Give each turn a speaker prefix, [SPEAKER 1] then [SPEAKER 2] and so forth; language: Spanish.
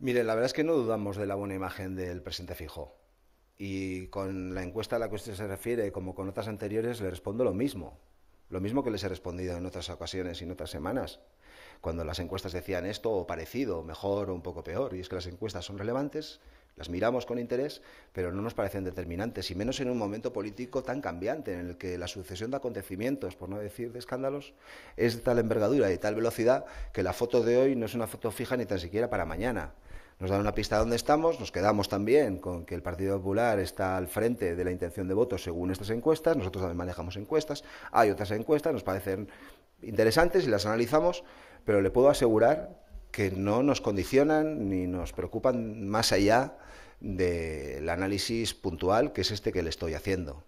[SPEAKER 1] Mire, la verdad es que no dudamos de la buena imagen del presente fijo. Y con la encuesta a la que usted se refiere, como con otras anteriores, le respondo lo mismo. Lo mismo que les he respondido en otras ocasiones y en otras semanas. Cuando las encuestas decían esto o parecido, mejor o un poco peor, y es que las encuestas son relevantes, las miramos con interés, pero no nos parecen determinantes, y menos en un momento político tan cambiante, en el que la sucesión de acontecimientos, por no decir de escándalos, es de tal envergadura y de tal velocidad que la foto de hoy no es una foto fija ni tan siquiera para mañana nos dan una pista de dónde estamos, nos quedamos también con que el Partido Popular está al frente de la intención de voto según estas encuestas, nosotros también manejamos encuestas, hay otras encuestas, nos parecen interesantes y las analizamos, pero le puedo asegurar que no nos condicionan ni nos preocupan más allá del análisis puntual que es este que le estoy haciendo.